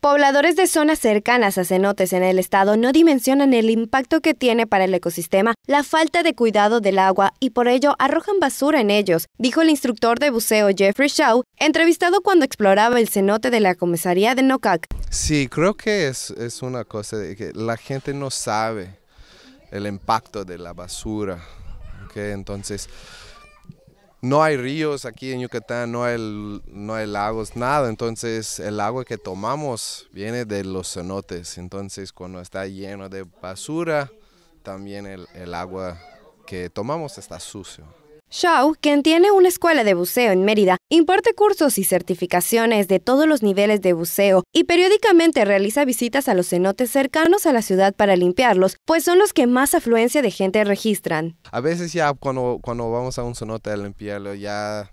Pobladores de zonas cercanas a cenotes en el estado no dimensionan el impacto que tiene para el ecosistema la falta de cuidado del agua y por ello arrojan basura en ellos, dijo el instructor de buceo Jeffrey Shaw, entrevistado cuando exploraba el cenote de la comisaría de Nocac. Sí, creo que es, una cosa de que la gente no sabe el impacto de la basura. Entonces, no hay ríos aquí en Yucatán, no hay, lagos, nada. Entonces el agua que tomamos viene de los cenotes. Entonces cuando está lleno de basura, también el, el agua que tomamos está sucio. Shaw, quien tiene una escuela de buceo en Mérida, imparte cursos y certificaciones de todos los niveles de buceo y periódicamente realiza visitas a los cenotes cercanos a la ciudad para limpiarlos, pues son los que más afluencia de gente registran. A veces ya cuando, cuando vamos a un cenote a limpiarlo ya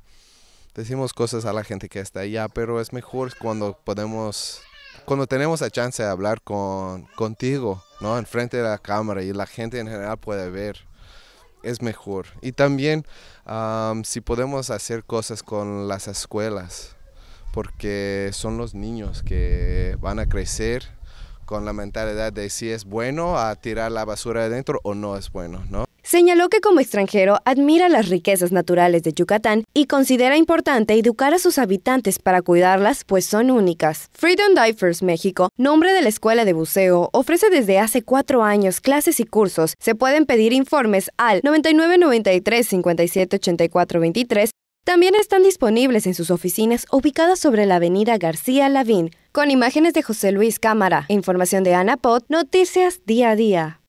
decimos cosas a la gente que está allá, pero es mejor cuando podemos, cuando tenemos la chance de hablar con, contigo, ¿no? Enfrente de la cámara y la gente en general puede ver es mejor. Y también si podemos hacer cosas con las escuelas, porque son los niños que van a crecer con la mentalidad de si es bueno a tirar la basura adentro o no es bueno, ¿no? Señaló que como extranjero admira las riquezas naturales de Yucatán y considera importante educar a sus habitantes para cuidarlas, pues son únicas. Freedom Divers México, nombre de la escuela de buceo, ofrece desde hace cuatro años clases y cursos. Se pueden pedir informes al 9993 57 también están disponibles en sus oficinas ubicadas sobre la avenida García Lavín, con imágenes de José Luis Cámara, información de Ana Pot, noticias día a día.